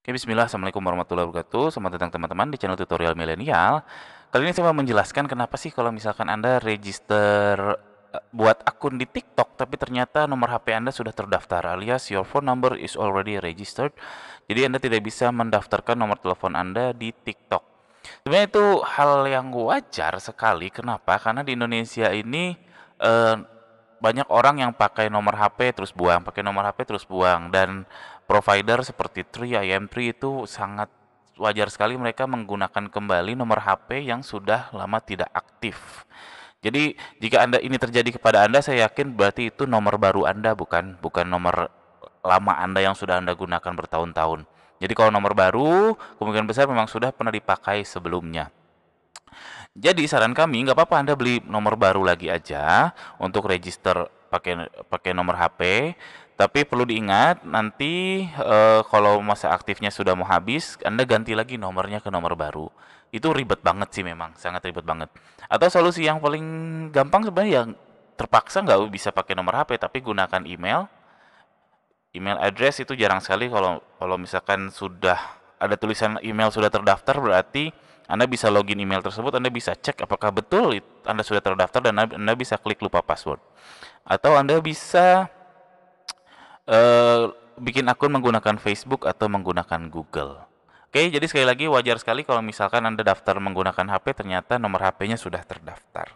Oke, bismillah. Assalamualaikum warahmatullahi wabarakatuh. Selamat datang teman-teman di channel tutorial milenial. Kali ini saya mau menjelaskan kenapa sih kalau misalkan Anda register eh, buat akun di TikTok tapi ternyata nomor HP Anda sudah terdaftar alias your phone number is already registered. Jadi Anda tidak bisa mendaftarkan nomor telepon Anda di TikTok. Sebenarnya itu hal yang wajar sekali. Kenapa? Karena di Indonesia ini eh, banyak orang yang pakai nomor HP terus buang, pakai nomor HP terus buang dan provider seperti Tri, IM3 itu sangat wajar sekali mereka menggunakan kembali nomor HP yang sudah lama tidak aktif. Jadi jika Anda ini terjadi kepada Anda saya yakin berarti itu nomor baru Anda bukan bukan nomor lama Anda yang sudah Anda gunakan bertahun-tahun. Jadi kalau nomor baru kemungkinan besar memang sudah pernah dipakai sebelumnya. Jadi saran kami nggak apa-apa Anda beli nomor baru lagi aja untuk register pakai pakai nomor HP, tapi perlu diingat nanti e, kalau masa aktifnya sudah mau habis, Anda ganti lagi nomornya ke nomor baru. Itu ribet banget sih memang, sangat ribet banget. Atau solusi yang paling gampang sebenarnya yang terpaksa nggak bisa pakai nomor HP, tapi gunakan email. Email address itu jarang sekali kalau kalau misalkan sudah ada tulisan email sudah terdaftar berarti Anda bisa login email tersebut, Anda bisa cek apakah betul Anda sudah terdaftar dan Anda bisa klik lupa password. Atau Anda bisa uh, bikin akun menggunakan Facebook atau menggunakan Google. Oke, jadi sekali lagi wajar sekali kalau misalkan Anda daftar menggunakan HP ternyata nomor HP-nya sudah terdaftar.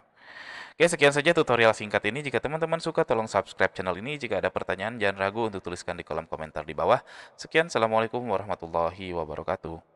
Oke, sekian saja tutorial singkat ini. Jika teman-teman suka, tolong subscribe channel ini. Jika ada pertanyaan, jangan ragu untuk tuliskan di kolom komentar di bawah. Sekian, Assalamualaikum warahmatullahi wabarakatuh.